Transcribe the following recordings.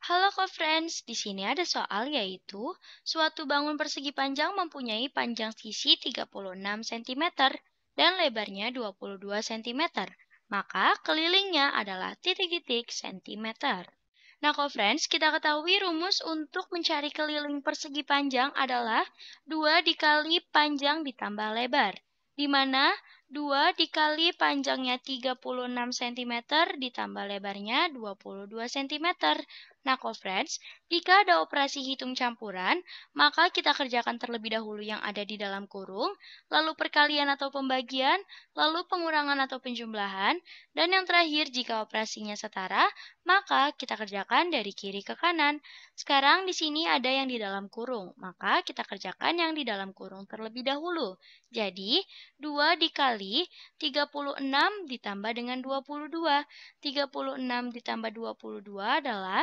Halo co-friends, di sini ada soal yaitu suatu bangun persegi panjang mempunyai panjang sisi 36 cm dan lebarnya 22 cm. Maka kelilingnya adalah titik-titik cm. Nah co-friends, kita ketahui rumus untuk mencari keliling persegi panjang adalah 2 dikali panjang ditambah lebar. Di mana 2 dikali panjangnya 36 cm ditambah lebarnya 22 cm. Nah, co-friends, jika ada operasi hitung campuran, maka kita kerjakan terlebih dahulu yang ada di dalam kurung, lalu perkalian atau pembagian, lalu pengurangan atau penjumlahan, dan yang terakhir jika operasinya setara, maka kita kerjakan dari kiri ke kanan. Sekarang di sini ada yang di dalam kurung, maka kita kerjakan yang di dalam kurung terlebih dahulu. Jadi, 2 dikali 36 ditambah dengan 22. 36 ditambah 22 adalah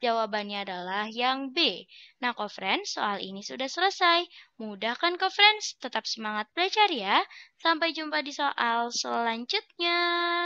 Jawabannya adalah yang B. Nah, co friends, soal ini sudah selesai. Mudah kan co friends? Tetap semangat belajar ya. Sampai jumpa di soal selanjutnya.